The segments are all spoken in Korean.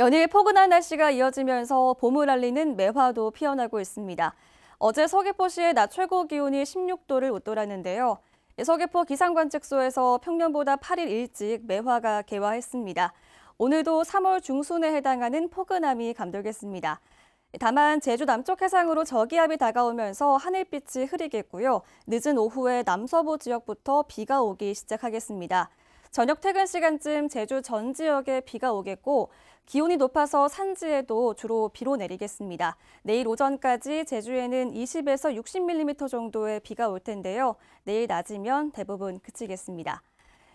연일 포근한 날씨가 이어지면서 봄을 알리는 매화도 피어나고 있습니다. 어제 서귀포시의 낮 최고 기온이 16도를 웃돌았는데요. 예, 서귀포 기상관측소에서 평년보다 8일 일찍 매화가 개화했습니다. 오늘도 3월 중순에 해당하는 포근함이 감돌겠습니다. 다만 제주 남쪽 해상으로 저기압이 다가오면서 하늘빛이 흐리겠고요. 늦은 오후에 남서부 지역부터 비가 오기 시작하겠습니다. 저녁 퇴근 시간쯤 제주 전 지역에 비가 오겠고 기온이 높아서 산지에도 주로 비로 내리겠습니다. 내일 오전까지 제주에는 20에서 60mm 정도의 비가 올 텐데요. 내일 낮이면 대부분 그치겠습니다.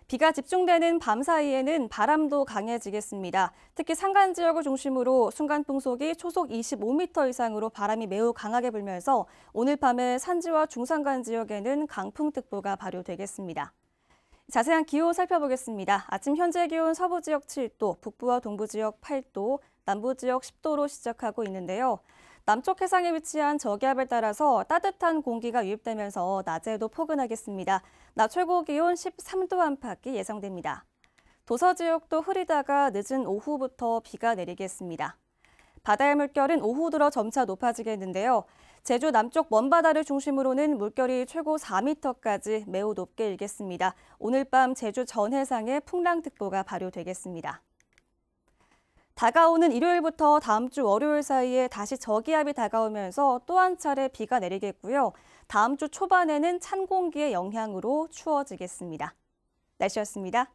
비가 집중되는 밤 사이에는 바람도 강해지겠습니다. 특히 산간 지역을 중심으로 순간 풍속이 초속 25m 이상으로 바람이 매우 강하게 불면서 오늘 밤에 산지와 중산간 지역에는 강풍특보가 발효되겠습니다. 자세한 기후 살펴보겠습니다. 아침 현재 기온 서부 지역 7도, 북부와 동부 지역 8도, 남부 지역 10도로 시작하고 있는데요. 남쪽 해상에 위치한 저기압에 따라서 따뜻한 공기가 유입되면서 낮에도 포근하겠습니다. 낮 최고 기온 13도 안팎이 예상됩니다. 도서 지역도 흐리다가 늦은 오후부터 비가 내리겠습니다. 바다의 물결은 오후 들어 점차 높아지겠는데요. 제주 남쪽 먼바다를 중심으로는 물결이 최고 4m까지 매우 높게 일겠습니다. 오늘 밤 제주 전 해상에 풍랑특보가 발효되겠습니다. 다가오는 일요일부터 다음 주 월요일 사이에 다시 저기압이 다가오면서 또 한 차례 비가 내리겠고요. 다음 주 초반에는 찬 공기의 영향으로 추워지겠습니다. 날씨였습니다.